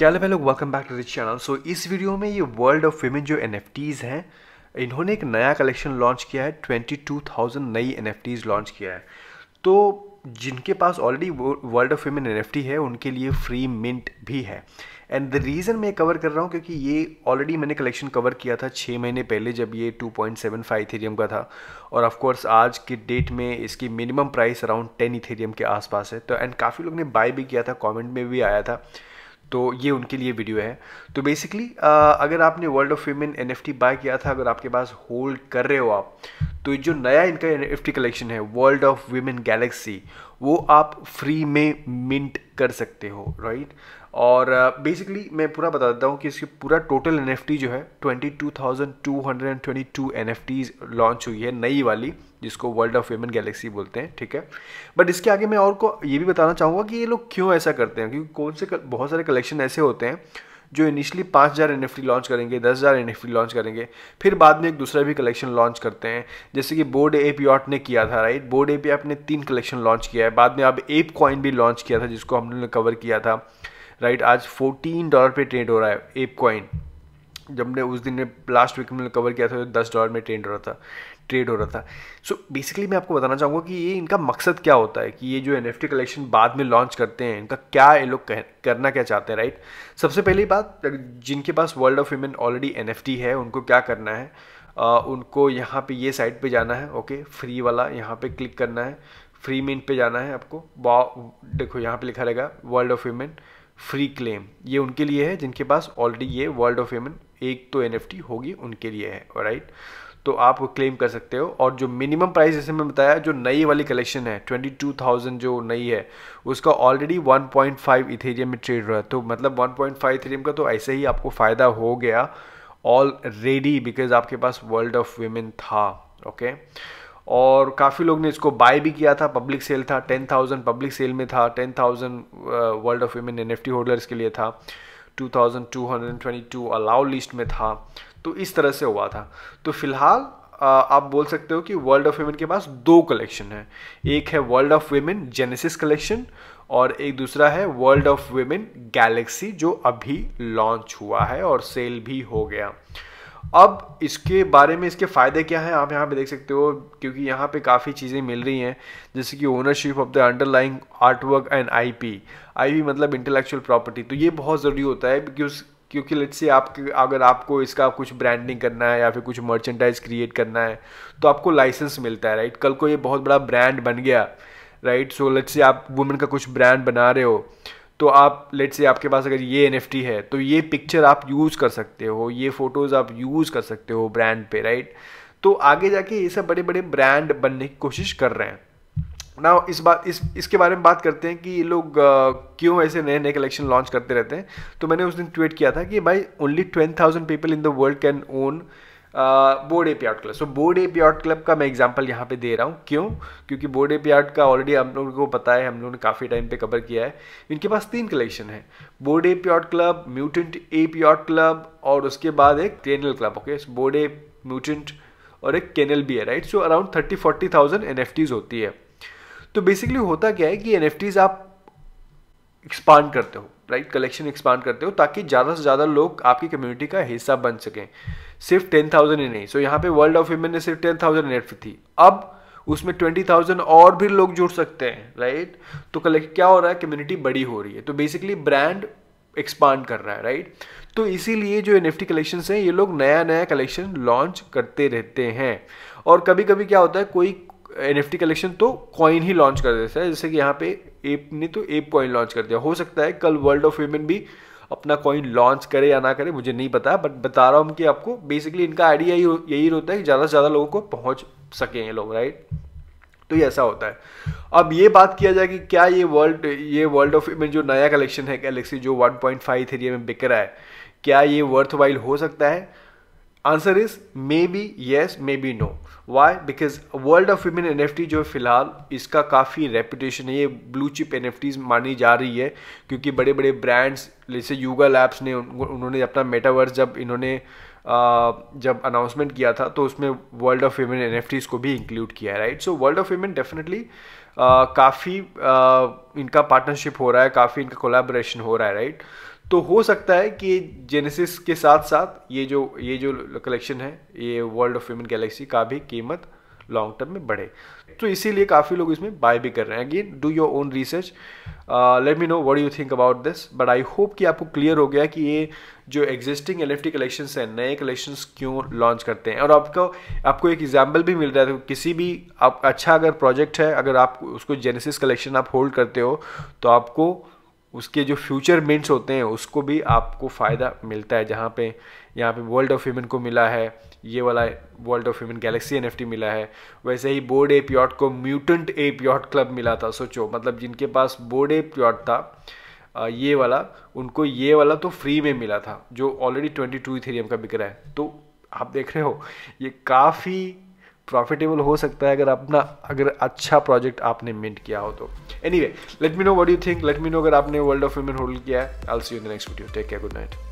क्या लेवल लोग welcome back to this channel so इस वीडियो में ये वर्ल्ड ऑफ वीमेन जो एन हैं इन्होंने एक नया कलेक्शन लॉन्च किया है 22,000 नई एन लॉन्च किया है तो जिनके पास already world of women N है उनके लिए फ्री मिंट भी है एंड द रीज़न मैं कवर कर रहा हूँ क्योंकि ये ऑलरेडी मैंने कलेक्शन कवर किया था छः महीने पहले जब ये 2.75 पॉइंट इथेरियम का था और ऑफकोर्स आज के डेट में इसकी मिनिमम प्राइस अराउंड 10 इथेरियम के आसपास है तो एंड काफ़ी लोग ने बाय भी किया था कमेंट में भी आया था तो ये उनके लिए वीडियो है तो बेसिकली अगर आपने world of women N F buy किया था अगर आपके पास होल्ड कर रहे हो आप तो जो नया इनका एन एफ कलेक्शन है वर्ल्ड ऑफ वीमेन गैलेक्सी वो आप फ्री में मिंट कर सकते हो राइट और बेसिकली uh, मैं पूरा बता देता हूँ कि इसकी पूरा टोटल एन जो है 22,222 एनएफटीज लॉन्च हुई है नई वाली जिसको वर्ल्ड ऑफ वेमन गैलेक्सी बोलते हैं ठीक है बट इसके आगे मैं और को ये भी बताना चाहूँगा कि ये लोग क्यों ऐसा करते हैं क्योंकि कौन से बहुत सारे कलेक्शन ऐसे होते हैं जो इनिशियली पाँच हज़ार एन लॉन्च करेंगे दस हज़ार एन लॉन्च करेंगे फिर बाद में एक दूसरा भी कलेक्शन लॉन्च करते हैं जैसे कि बोर्ड एप यॉट ने किया था राइट बोर्ड एप ऐप ने तीन कलेक्शन लॉन्च किया है बाद में अब एप कॉइन भी लॉन्च किया था जिसको हम लोगों ने कवर किया था राइट आज फोर्टीन डॉलर पर ट्रेड हो रहा है एप कॉइन जब ने उस दिन ने लास्ट वीक में कवर किया था तो दस डॉलर में ट्रेंड हो रहा था ट्रेड हो रहा था सो so, बेसिकली मैं आपको बताना चाहूँगा कि ये इनका मकसद क्या होता है कि ये जो एन कलेक्शन बाद में लॉन्च करते हैं इनका क्या ये लोग करना क्या चाहते हैं राइट सबसे पहली बात जिनके पास world of women already N है उनको क्या करना है आ, उनको यहाँ पे ये साइट पे जाना है ओके फ्री वाला यहाँ पे क्लिक करना है फ्री में पे जाना है आपको वा देखो यहाँ पे लिखा रहेगा world of women free claim ये उनके लिए है जिनके पास ऑलरेडी ये वर्ल्ड ऑफ वीमेन एक तो एन होगी उनके लिए है राइट तो आप क्लेम कर सकते हो और जो मिनिमम प्राइस जैसे मैं बताया जो नई वाली कलेक्शन है 22,000 जो नई है उसका ऑलरेडी 1.5 इथेरियम में ट्रेड रहा है तो मतलब 1.5 इथेरियम का तो ऐसे ही आपको फ़ायदा हो गया ऑलरेडी बिकॉज आपके पास वर्ल्ड ऑफ वीमेन था ओके okay? और काफ़ी लोग ने इसको बाय भी किया था पब्लिक सेल था 10,000 पब्लिक सेल में था 10,000 world of women N holders के लिए था 2222 अलाउ लिस्ट में था तो इस तरह से हुआ था तो फिलहाल आप बोल सकते हो कि वर्ल्ड ऑफ वेमेन के पास दो कलेक्शन है एक है world of women genesis collection और एक दूसरा है वर्ल्ड ऑफ वेमेन गैलेक्सी जो अभी लॉन्च हुआ है और सेल भी हो गया अब इसके बारे में इसके फ़ायदे क्या हैं आप यहाँ पे देख सकते हो क्योंकि यहाँ पे काफ़ी चीज़ें मिल रही हैं जैसे कि ownership of the underlying artwork and IP IP मतलब इंटेलेक्चुअल प्रॉपर्टी तो ये बहुत ज़रूरी होता है बिकॉज क्योंकि लेट से आप अगर आपको इसका कुछ ब्रांडिंग करना है या फिर कुछ मर्चेंडाइज क्रिएट करना है तो आपको लाइसेंस मिलता है राइट कल को ये बहुत बड़ा ब्रांड बन गया राइट सो लेट से आप वुमेन का कुछ ब्रांड बना रहे हो तो आप लेट से आपके पास अगर ये एन है तो ये पिक्चर आप यूज़ कर सकते हो ये फ़ोटोज़ आप यूज़ कर सकते हो ब्रांड पे राइट तो आगे जाके ये सब बड़े बड़े ब्रांड बनने की कोशिश कर रहे हैं ना इस बात इस इसके बारे में बात करते हैं कि ये लोग क्यों ऐसे नए नए कलेक्शन लॉन्च करते रहते हैं तो मैंने उस दिन ट्वीट किया था कि भाई only twenty thousand people in the world can own Bored Ape Yacht Club so Bored Ape Yacht Club का मैं एग्जाम्पल यहाँ पे दे रहा हूँ क्यों क्योंकि बोर्ड एपी आर्ट का ऑलरेडी हम लोगों को पता है हम लोगों ने काफ़ी टाइम पे कवर किया है इनके पास तीन कलेक्शन है Bored Ape Yacht Club Mutant Ape Yacht Club और उसके बाद एक Kennel Club okay Bored Ape Mutant और एक केनल भी है right so around thirty forty thousand N होती है तो बेसिकली होता क्या है कि एन आप एक्सपांड करते हो राइट कलेक्शन एक्सपांड करते हो ताकि ज़्यादा से ज़्यादा लोग आपकी कम्युनिटी का हिस्सा बन सकें सिर्फ टेन थाउजेंड ही नहीं सो so, यहाँ पे वर्ल्ड ऑफ वीमेन ने सिर्फ टेन थाउजेंड नेट थी अब उसमें ट्वेंटी थाउजेंड और भी लोग जुड़ सकते हैं राइट तो कलेक्ट क्या हो रहा है कम्युनिटी बड़ी हो रही है तो बेसिकली ब्रांड एक्सपांड कर रहा है राइट तो इसीलिए जो एन एफ कलेक्शन हैं ये लोग नया नया कलेक्शन लॉन्च करते रहते हैं और कभी कभी क्या होता है कोई एन एफ कलेक्शन तो कॉइन ही लॉन्च कर देता है जैसे कि यहाँ पे एप ने तो एप कॉइन लॉन्च कर दिया हो सकता है कल वर्ल्ड ऑफ वेमेन भी अपना कॉइन लॉन्च करे या ना करे मुझे नहीं पता बट बता रहा हूँ कि आपको बेसिकली इनका आइडिया यही यही होता है कि ज़्यादा से ज़्यादा लोगों को पहुँच सके ये लोग राइट तो ये ऐसा होता है अब ये बात किया जाए कि क्या ये वर्ल्ड ये वर्ल्ड ऑफ वेमेन जो नया कलेक्शन है गैलेक्सी जो 1.5 थ्री में बिक रहा है क्या ये वर्थ वाइल हो सकता है answer is maybe yes maybe no why because world of women N जो है फिलहाल इसका काफ़ी रेपुटेशन है ये ब्लू चिप एन मानी जा रही है क्योंकि बड़े बड़े ब्रांड्स जैसे यूगा लैब्स ने उन्होंने अपना मेटावर्स जब इन्होंने जब अनाउंसमेंट किया था तो उसमें वर्ल्ड ऑफ वीमेन एन को भी इंक्लूड किया है right so world of women definitely काफ़ी इनका पार्टनरशिप हो रहा है काफ़ी इनका कोलाब्रेशन हो रहा है राइट तो हो सकता है कि जेनेसिस के साथ साथ ये जो ये जो कलेक्शन है ये वर्ल्ड ऑफ वीमेन गैलेक्सी का भी कीमत लॉन्ग टर्म में बढ़े तो इसीलिए काफ़ी लोग इसमें बाय भी कर रहे हैं again do your own research let me know what you think about this but I hope कि आपको क्लियर हो गया कि ये जो existing L F T collections हैं नए कलेक्शंस क्यों लॉन्च करते हैं और आपको आपको एक एग्जाम्पल भी मिल रहा है तो किसी भी आप अच्छा अगर प्रोजेक्ट है अगर आप उसको जेनेसिस कलेक्शन आप होल्ड करते हो तो आपको उसके जो फ्यूचर मिंट्स होते हैं उसको भी आपको फ़ायदा मिलता है जहाँ पे यहाँ पे वर्ल्ड ऑफ ह्यूमन को मिला है ये वाला world of human galaxy N मिला है वैसे ही बोर्ड ए प्यॉट को म्यूटेंट ए प्योट क्लब मिला था सोचो मतलब जिनके पास बोर्ड ए प्योट था ये वाला उनको ये वाला तो फ्री में मिला था जो ऑलरेडी ट्वेंटी टू का बिक रहा है तो आप देख रहे हो ये काफ़ी प्रॉफिटेबल हो सकता है अगर अपना अगर अच्छा प्रोजेक्ट आपने मिंट किया हो तो anyway let me know what you think let me know अगर आपने वर्ल्ड ऑफ वुमेन होल्ड किया है I'll see you in the next video take care good night